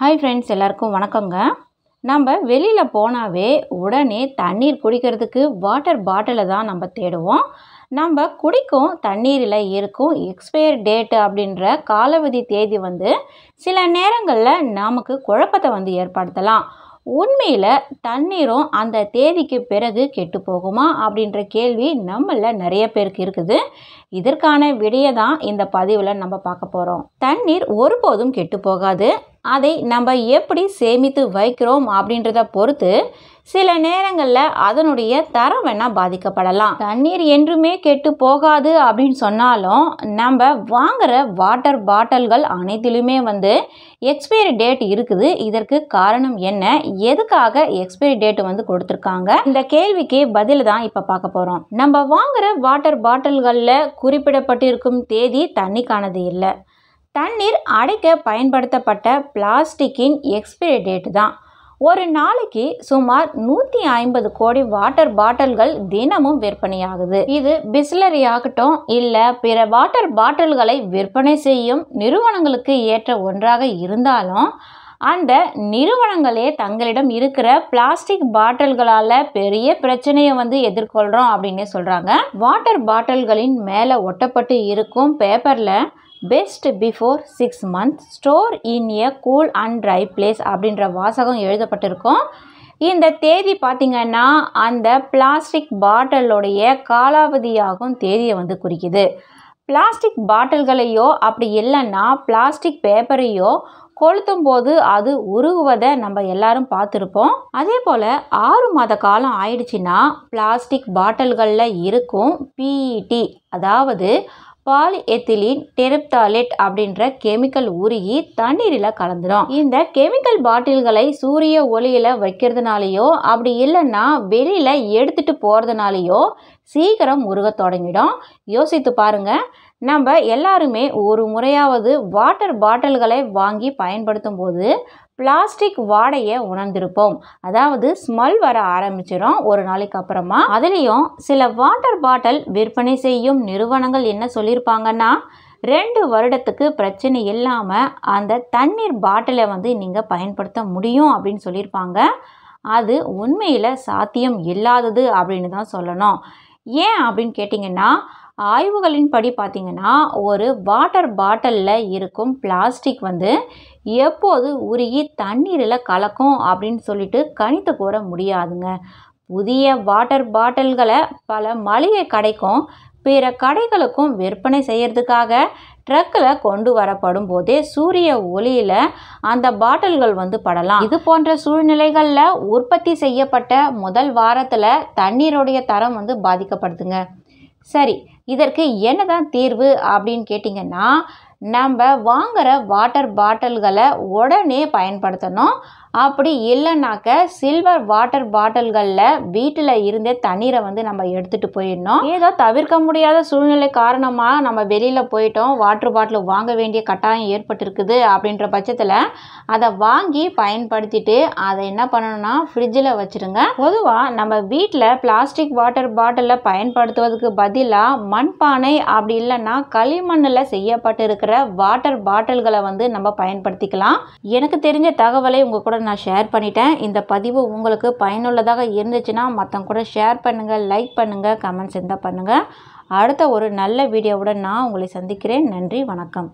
hi friends எல்லாருக்கும் வணக்கங்க நம்ம வெளியில் போனாவே உடனே தண்ணீர் குடிக்கிறதுக்கு வாட்டர் பாட்டிலை தான் நம்ம தேடுவோம் நம்ம குடிக்கும் தண்ணீரில் இருக்கும் எக்ஸ்பயர் டேட்டு அப்படின்ற காலாவதி தேதி வந்து சில நேரங்களில் நமக்கு குழப்பத்தை வந்து ஏற்படுத்தலாம் உண்மையில் தண்ணீரும் அந்த தேதிக்கு பிறகு கெட்டு போகுமா அப்படின்ற கேள்வி நம்மள நிறைய பேருக்கு இருக்குது இதற்கான விடையை தான் இந்த பதிவில் நம்ம பார்க்க போகிறோம் தண்ணீர் ஒருபோதும் கெட்டு போகாது அதை நம்ம எப்படி சேமித்து வைக்கிறோம் அப்படின்றத பொறுத்து சில நேரங்களில் அதனுடைய தரம் வேணால் பாதிக்கப்படலாம் தண்ணீர் என்றுமே கெட்டு போகாது அப்படின்னு சொன்னாலும் நம்ம வாங்குகிற வாட்டர் பாட்டில்கள் அனைத்திலுமே வந்து எக்ஸ்பைரி டேட் இருக்குது இதற்கு காரணம் என்ன எதுக்காக எக்ஸ்பைரி டேட் வந்து கொடுத்துருக்காங்க இந்த கேள்விக்கு பதில் தான் இப்போ பார்க்க போகிறோம் நம்ம வாங்குகிற வாட்டர் பாட்டில்களில் குறிப்பிடப்பட்டிருக்கும் தேதி தண்ணிக்கானது இல்லை தண்ணீர் அடைக்க பயன்படுத்தப்பட்ட பிளாஸ்டிக்கின் எக்ஸ்பிரி டேட் தான் ஒரு நாளைக்கு சுமார் நூற்றி ஐம்பது கோடி வாட்டர் பாட்டில்கள் தினமும் விற்பனையாகுது இது பிஸ்லரி ஆகட்டும் இல்லை பிற வாட்டர் பாட்டில்களை விற்பனை செய்யும் நிறுவனங்களுக்கு ஏற்ற ஒன்றாக இருந்தாலும் அந்த நிறுவனங்களே தங்களிடம் இருக்கிற பிளாஸ்டிக் பாட்டில்களால் பெரிய பிரச்சனையை வந்து எதிர்கொள்கிறோம் அப்படின்னே சொல்கிறாங்க வாட்டர் பாட்டில்களின் மேலே ஒட்டப்பட்டு இருக்கும் பேப்பரில் best before six month store in a cool and dry place அப்படின்ற வாசகம் எழுதப்பட்டிருக்கும் இந்த தேதி பார்த்திங்கன்னா அந்த பிளாஸ்டிக் பாட்டிலோடைய காலாவதியாகும் தேதியை வந்து குறிக்குது பிளாஸ்டிக் பாட்டில்களையோ அப்படி இல்லைன்னா பிளாஸ்டிக் பேப்பரையோ கொளுத்தும் போது அது உருகுவதை நம்ம எல்லாரும் பார்த்துருப்போம் அதே போல் ஆறு மாத காலம் ஆயிடுச்சுன்னா பிளாஸ்டிக் பாட்டில்களில் இருக்கும் பிஇடி e அதாவது பாலிஎத்திலீன் டெரிப்டாலேட் அப்படின்ற கெமிக்கல் உருகி தண்ணீரில் கலந்துடும் இந்த கெமிக்கல் பாட்டில்களை சூரிய ஒளியில் வைக்கிறதுனாலையோ அப்படி இல்லைன்னா வெளியில் எடுத்துகிட்டு போகிறதுனாலையோ சீக்கிரம் உருக தொடங்கிடும் யோசித்து பாருங்கள் நம்ம எல்லாருமே ஒரு முறையாவது வாட்டர் பாட்டில்களை வாங்கி பயன்படுத்தும் போது பிளாஸ்டிக் வாடையை உணர்ந்திருப்போம் அதாவது ஸ்மெல் வர ஆரம்பிச்சிடும் ஒரு நாளைக்கு அப்புறமா அதுலேயும் சில வாட்டர் பாட்டில் விற்பனை செய்யும் நிறுவனங்கள் என்ன சொல்லியிருப்பாங்கன்னா ரெண்டு வருடத்துக்கு பிரச்சனை இல்லாமல் அந்த தண்ணீர் பாட்டிலை வந்து நீங்கள் பயன்படுத்த முடியும் அப்படின்னு சொல்லியிருப்பாங்க அது உண்மையில் சாத்தியம் இல்லாதது அப்படின்னு தான் சொல்லணும் ஏன் அப்படின்னு கேட்டிங்கன்னா ஆய்வுகளின் படி பார்த்திங்கன்னா ஒரு வாட்டர் பாட்டிலில் இருக்கும் பிளாஸ்டிக் வந்து எப்போது உருகி தண்ணீரில் கலக்கும் அப்படின்னு சொல்லிட்டு கணித்து கூற முடியாதுங்க புதிய வாட்டர் பாட்டில்களை பல மளிகை கடைக்கும் பிற கடைகளுக்கும் விற்பனை செய்கிறதுக்காக ட்ரக்கில் கொண்டு வரப்படும் போதே சூரிய ஒளியில் அந்த பாட்டில்கள் வந்து படலாம் இது போன்ற சூழ்நிலைகளில் உற்பத்தி செய்யப்பட்ட முதல் வாரத்தில் தண்ணீருடைய தரம் வந்து பாதிக்கப்படுதுங்க சரி இதற்கு என்னதான் தீர்வு அப்படின்னு கேட்டிங்கன்னா நம்ம வாங்குகிற வாட்டர் பாட்டில்களை உடனே பயன்படுத்தணும் அப்படி இல்லைனாக்க சில்வர் வாட்டர் பாட்டில்களில் வீட்டில் இருந்தே தண்ணீரை வந்து நம்ம எடுத்துகிட்டு போயிடணும் ஏதோ தவிர்க்க முடியாத சூழ்நிலை காரணமாக நம்ம வெளியில் போயிட்டோம் வாட்டர் பாட்டில் வாங்க வேண்டிய கட்டாயம் ஏற்பட்டிருக்குது அப்படின்ற பட்சத்தில் அதை வாங்கி பயன்படுத்திட்டு அதை என்ன பண்ணணும்னா ஃப்ரிட்ஜில் வச்சுருங்க பொதுவாக நம்ம வீட்டில் பிளாஸ்டிக் வாட்டர் பாட்டிலில் பயன்படுத்துவதுக்கு பதிலாக மண்பானை அப்படி இல்லைன்னா களிமண்ணில் செய்யப்பட்டிருக்கிற வாட்டர் பாட்டில்களை வந்து நம்ம பயன்படுத்திக்கலாம் எனக்கு தெரிஞ்ச தகவலை உங்கள் கூட நான் ஷேர் பண்ணிட்டேன் இந்த பதிவு உங்களுக்கு பயனுள்ளதாக இருந்துச்சுன்னா மற்றவங்க கூட ஷேர் பண்ணுங்கள் லைக் பண்ணுங்கள் கமெண்ட்ஸ் இருந்தால் பண்ணுங்கள் அடுத்த ஒரு நல்ல வீடியோவுடன் நான் உங்களை சந்திக்கிறேன் நன்றி வணக்கம்